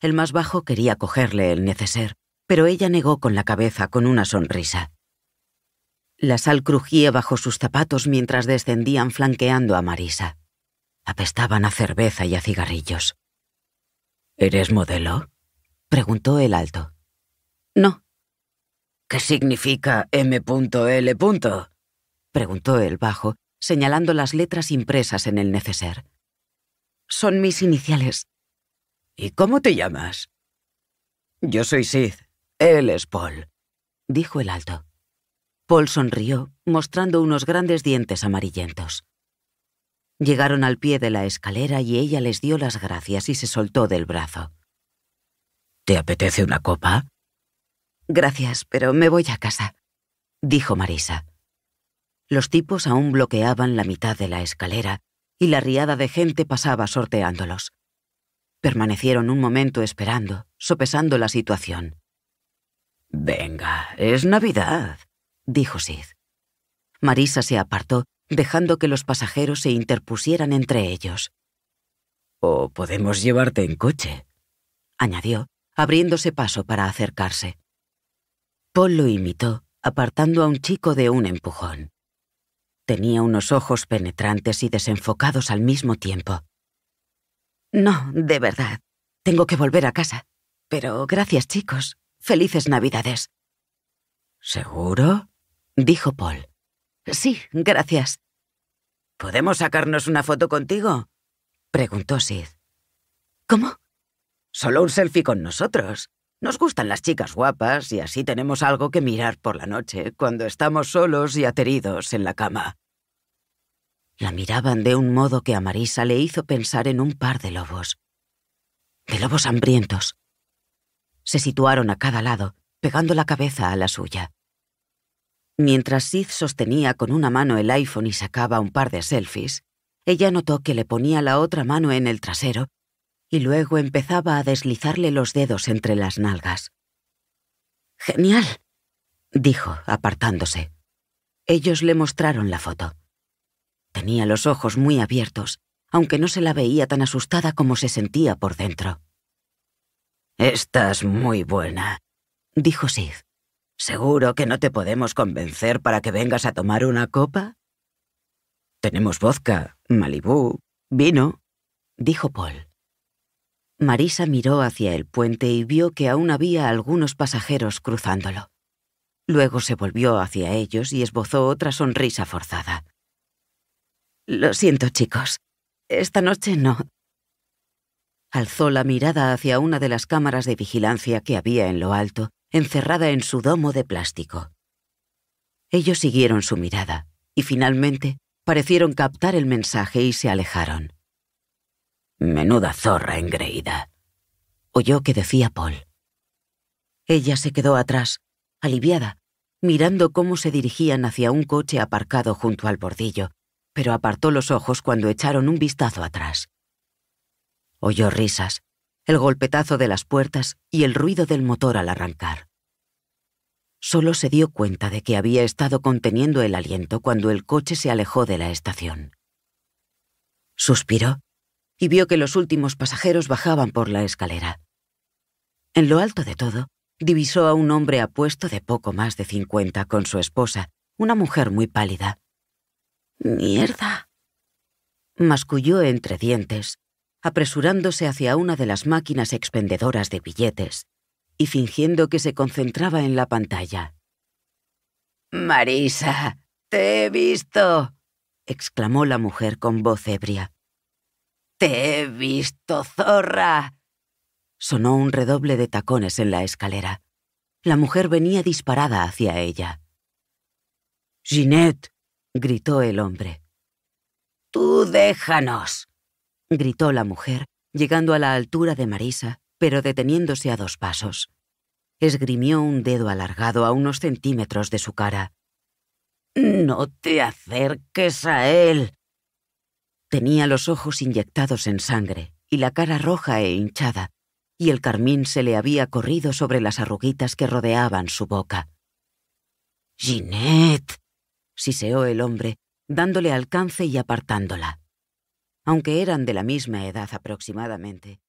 El más bajo quería cogerle el neceser, pero ella negó con la cabeza con una sonrisa. La sal crujía bajo sus zapatos mientras descendían flanqueando a Marisa. Apestaban a cerveza y a cigarrillos. ¿Eres modelo? preguntó el alto. No. ¿Qué significa M.L.? preguntó el bajo, señalando las letras impresas en el neceser. Son mis iniciales, ¿Y cómo te llamas? Yo soy Sid. Él es Paul, dijo el alto. Paul sonrió, mostrando unos grandes dientes amarillentos. Llegaron al pie de la escalera y ella les dio las gracias y se soltó del brazo. ¿Te apetece una copa? Gracias, pero me voy a casa, dijo Marisa. Los tipos aún bloqueaban la mitad de la escalera y la riada de gente pasaba sorteándolos. Permanecieron un momento esperando, sopesando la situación. Venga, es Navidad, dijo Sid. Marisa se apartó, dejando que los pasajeros se interpusieran entre ellos. O podemos llevarte en coche, añadió, abriéndose paso para acercarse. Paul lo imitó, apartando a un chico de un empujón. Tenía unos ojos penetrantes y desenfocados al mismo tiempo. No, de verdad. Tengo que volver a casa. Pero gracias, chicos. Felices Navidades. ¿Seguro? dijo Paul. Sí, gracias. ¿Podemos sacarnos una foto contigo? preguntó Sid. ¿Cómo? Solo un selfie con nosotros. Nos gustan las chicas guapas y así tenemos algo que mirar por la noche cuando estamos solos y ateridos en la cama. La miraban de un modo que a Marisa le hizo pensar en un par de lobos. De lobos hambrientos. Se situaron a cada lado, pegando la cabeza a la suya. Mientras Sid sostenía con una mano el iPhone y sacaba un par de selfies, ella notó que le ponía la otra mano en el trasero y luego empezaba a deslizarle los dedos entre las nalgas. Genial, dijo, apartándose. Ellos le mostraron la foto. Tenía los ojos muy abiertos, aunque no se la veía tan asustada como se sentía por dentro. Estás muy buena, dijo Sid. ¿Seguro que no te podemos convencer para que vengas a tomar una copa? Tenemos vodka, Malibú, vino, dijo Paul. Marisa miró hacia el puente y vio que aún había algunos pasajeros cruzándolo. Luego se volvió hacia ellos y esbozó otra sonrisa forzada. Lo siento, chicos. Esta noche no. Alzó la mirada hacia una de las cámaras de vigilancia que había en lo alto, encerrada en su domo de plástico. Ellos siguieron su mirada, y finalmente parecieron captar el mensaje y se alejaron. Menuda zorra engreída, oyó que decía Paul. Ella se quedó atrás, aliviada, mirando cómo se dirigían hacia un coche aparcado junto al bordillo, pero apartó los ojos cuando echaron un vistazo atrás. Oyó risas, el golpetazo de las puertas y el ruido del motor al arrancar. Solo se dio cuenta de que había estado conteniendo el aliento cuando el coche se alejó de la estación. Suspiró y vio que los últimos pasajeros bajaban por la escalera. En lo alto de todo, divisó a un hombre apuesto de poco más de cincuenta con su esposa, una mujer muy pálida, Mierda. Masculló entre dientes, apresurándose hacia una de las máquinas expendedoras de billetes y fingiendo que se concentraba en la pantalla. Marisa, te he visto, exclamó la mujer con voz ebria. Te he visto, zorra. Sonó un redoble de tacones en la escalera. La mujer venía disparada hacia ella. Ginette, gritó el hombre. Tú déjanos, gritó la mujer, llegando a la altura de Marisa, pero deteniéndose a dos pasos. Esgrimió un dedo alargado a unos centímetros de su cara. No te acerques a él. Tenía los ojos inyectados en sangre y la cara roja e hinchada, y el carmín se le había corrido sobre las arruguitas que rodeaban su boca. Ginette, siseó el hombre, dándole alcance y apartándola. Aunque eran de la misma edad aproximadamente,